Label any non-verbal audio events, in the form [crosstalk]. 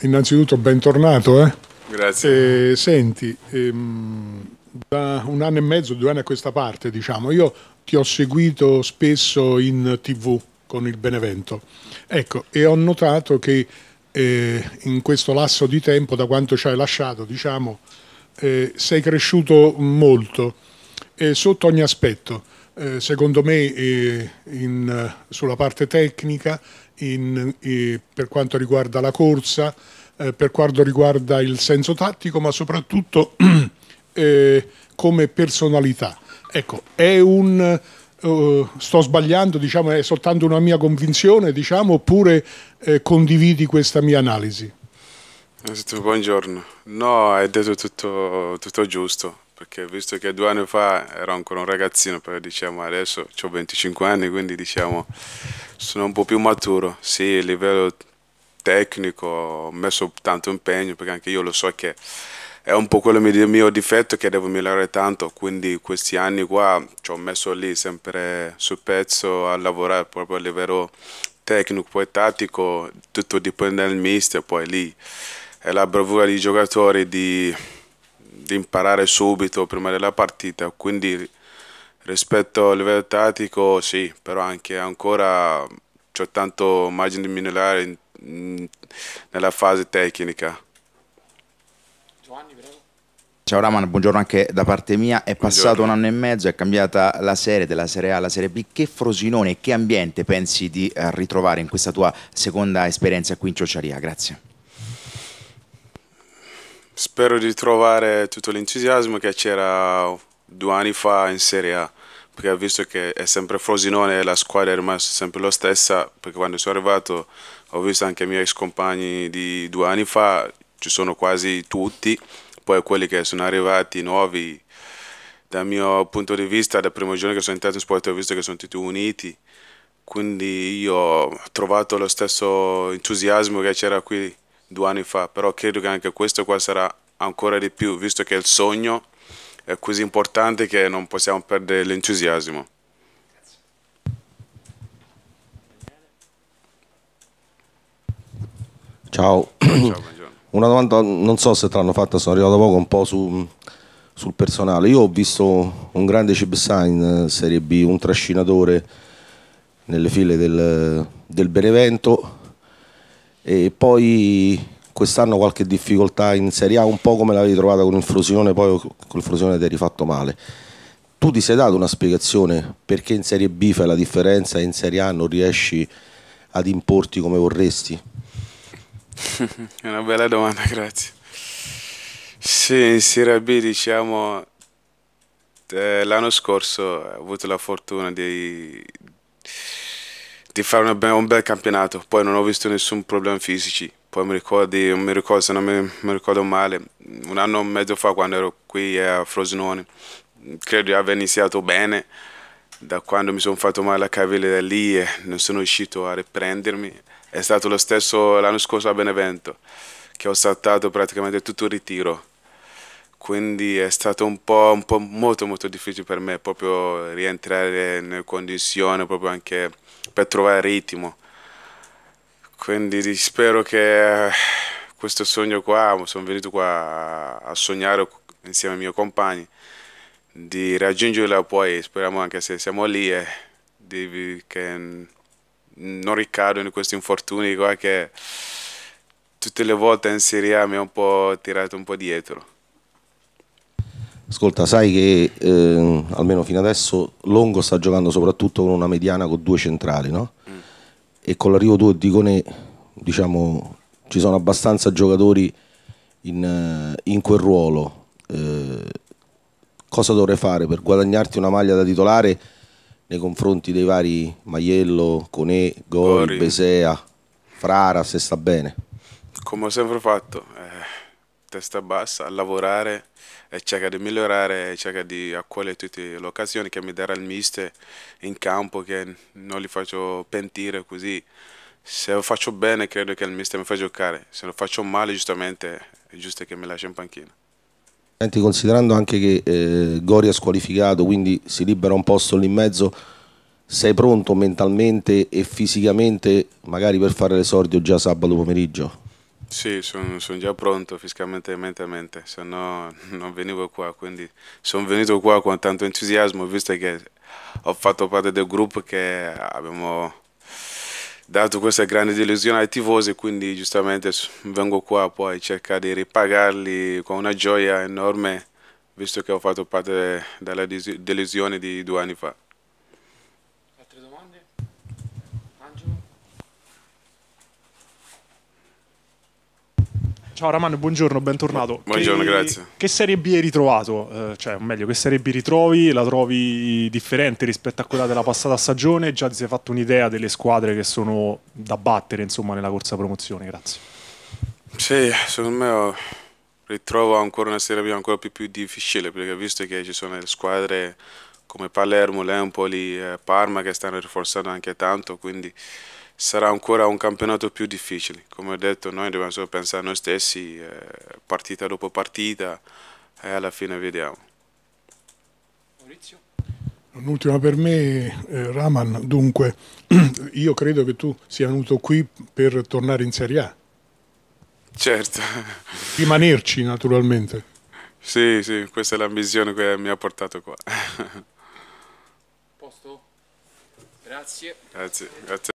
innanzitutto bentornato. Eh? Grazie. Eh, senti, ehm, da un anno e mezzo, due anni a questa parte, diciamo, io ti ho seguito spesso in tv con il Benevento. Ecco, e ho notato che eh, in questo lasso di tempo, da quanto ci hai lasciato, diciamo, eh, sei cresciuto molto, eh, sotto ogni aspetto eh, secondo me eh, in, eh, sulla parte tecnica, in, eh, per quanto riguarda la corsa, eh, per quanto riguarda il senso tattico, ma soprattutto [clears throat] come personalità. Ecco, è un... Uh, sto sbagliando, diciamo, è soltanto una mia convinzione, diciamo, oppure eh, condividi questa mia analisi? Buongiorno, no, hai detto tutto, tutto giusto perché visto che due anni fa ero ancora un ragazzino, però diciamo adesso ho 25 anni, quindi diciamo sono un po' più maturo, sì, a livello tecnico ho messo tanto impegno, perché anche io lo so che è un po' quello il mio difetto che devo migliorare tanto, quindi questi anni qua ci ho messo lì sempre sul pezzo a lavorare proprio a livello tecnico, poi tattico, tutto dipende dal mister, poi lì è la bravura dei giocatori di di imparare subito prima della partita, quindi rispetto al livello tattico sì, però anche ancora c'è tanto margine di migliorare in, in, nella fase tecnica. Ciao Raman, buongiorno anche da parte mia. È passato un anno e mezzo, è cambiata la serie dalla Serie A alla Serie B. Che Frosinone, che ambiente pensi di eh, ritrovare in questa tua seconda esperienza qui in Ciociaria? Grazie. Spero di trovare tutto l'entusiasmo che c'era due anni fa in Serie A, perché visto che è sempre Frosinone e la squadra è rimasta sempre la stessa, perché quando sono arrivato ho visto anche i miei ex compagni di due anni fa, ci sono quasi tutti, poi quelli che sono arrivati nuovi, dal mio punto di vista, dal primo giorno che sono entrato in sport ho visto che sono tutti uniti, quindi io ho trovato lo stesso entusiasmo che c'era qui due anni fa, però credo che anche questo qua sarà ancora di più, visto che il sogno è così importante che non possiamo perdere l'entusiasmo. Ciao, Ciao [clears throat] una domanda non so se te l'hanno fatta, sono arrivato poco un po' su, sul personale. Io ho visto un grande chip sign eh, Serie B, un trascinatore nelle file del, del Benevento e poi quest'anno qualche difficoltà in Serie A, un po' come l'avevi trovata con il Frosinone, poi col Frosinone ti hai rifatto male. Tu ti sei dato una spiegazione perché in Serie B fai la differenza e in Serie A non riesci ad importi come vorresti? [laughs] È una bella domanda, grazie. Sì, in Serie B diciamo eh, l'anno scorso ho avuto la fortuna di, di fare be un bel campionato. Poi non ho visto nessun problema fisici. Poi mi ricordi, mi ricordo, se non mi, mi, ricordo male, un anno e mezzo fa quando ero qui a Frosinone, credo di aver iniziato bene. Da quando mi sono fatto male la caviglia da lì e non sono riuscito a riprendermi. È stato lo stesso l'anno scorso a Benevento, che ho saltato praticamente tutto il ritiro quindi è stato un po', un po', molto molto difficile per me proprio rientrare nelle condizioni, proprio anche per trovare ritmo quindi spero che eh, questo sogno qua sono venuto qua a sognare insieme ai miei compagni di raggiungerla poi speriamo anche se siamo lì e eh, di, che non ricado in questi infortuni qua che tutte le volte in Serie A mi ha un po' tirato un po' dietro Ascolta, sai che eh, almeno fino adesso Longo sta giocando soprattutto con una mediana con due centrali, no? Mm. E con l'arrivo tuo di Cone, diciamo, ci sono abbastanza giocatori in, eh, in quel ruolo. Eh, cosa dovrei fare per guadagnarti una maglia da titolare nei confronti dei vari Maiello, Cone, Gori, Besea, Frara, se sta bene? Come ho sempre fatto. Eh testa bassa, a lavorare e cerca di migliorare e cerca di accogliere tutte le occasioni che mi darà il mister in campo che non li faccio pentire così. Se lo faccio bene credo che il mister mi fa giocare, se lo faccio male giustamente è giusto che mi lascia in panchina. Senti, Considerando anche che eh, Goria è squalificato, quindi si libera un posto lì in mezzo, sei pronto mentalmente e fisicamente magari per fare l'esordio già sabato pomeriggio? Sì, sono son già pronto fisicamente e mentalmente, se no [laughs] non venivo qua, quindi sono venuto qua con tanto entusiasmo, visto che ho fatto parte del gruppo che abbiamo dato questa grande delusione ai tifosi, quindi giustamente vengo qua poi cercare di ripagarli con una gioia enorme, visto che ho fatto parte della delusione di due anni fa. Ciao Raman, buongiorno, bentornato. Buongiorno, che, grazie. Che serie B hai ritrovato? Eh, cioè, o meglio, che serie B ritrovi? La trovi differente rispetto a quella della passata stagione? Già ti sei fatto un'idea delle squadre che sono da battere, insomma, nella corsa promozione? Grazie. Sì, secondo me oh, ritrovo ancora una serie B ancora più, più difficile, perché visto che ci sono le squadre come Palermo, Lempoli, eh, Parma che stanno rinforzando anche tanto, quindi sarà ancora un campionato più difficile. Come ho detto, noi dobbiamo solo pensare a noi stessi, eh, partita dopo partita, e alla fine vediamo. Maurizio? Un'ultima per me, eh, Raman, dunque, [clears throat] io credo che tu sia venuto qui per tornare in Serie A. Certo. [laughs] Rimanerci naturalmente. Sì, sì, questa è l'ambizione che mi ha portato qua. [laughs] Posto? Grazie. Grazie, grazie.